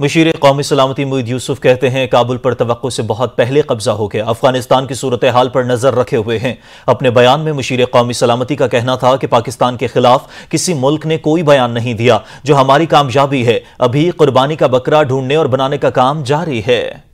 machine कौमी सलामती मुईद यूसुफ कहते हैं काबुल पर तो से बहुत पहले कब्जा हो गया अफगानिस्तान की सूरत हाल पर नज़र रखे हुए हैं अपने बयान में मशीर कौमी सलामती का कहना था कि पाकिस्तान के खिलाफ किसी मुल्क ने कोई बयान नहीं दिया जो हमारी कामयाबी है अभी कुर्बानी का बकरा ढूंढने और बनाने का काम जारी है